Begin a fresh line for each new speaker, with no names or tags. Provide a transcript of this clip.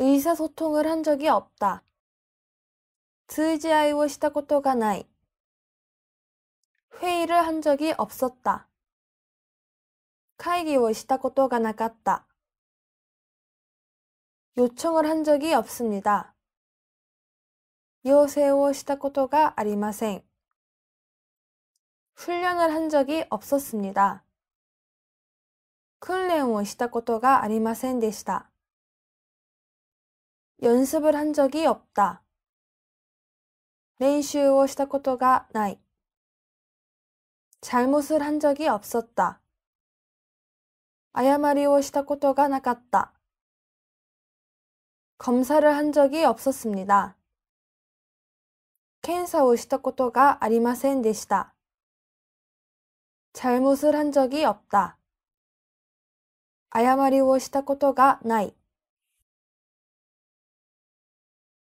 의사소통을 한 적이 없다. 通じ合いをしたことがない. 회의를 한 적이 없었다. 会議をしたことがなかった. 요청을 한 적이 없습니다. 요세をしたことがありません. 훈련을 한 적이 없었습니다. 訓練をしたことがありませんでした。연습을한적이없 다。 練習をしたことがない。잘못을한적이없었 다。 誤りをしたことがなかった。검사를한적이없었습니 다。 検査をしたことがありませんでした。잘못을한적이없 다。 誤りをしたことがない。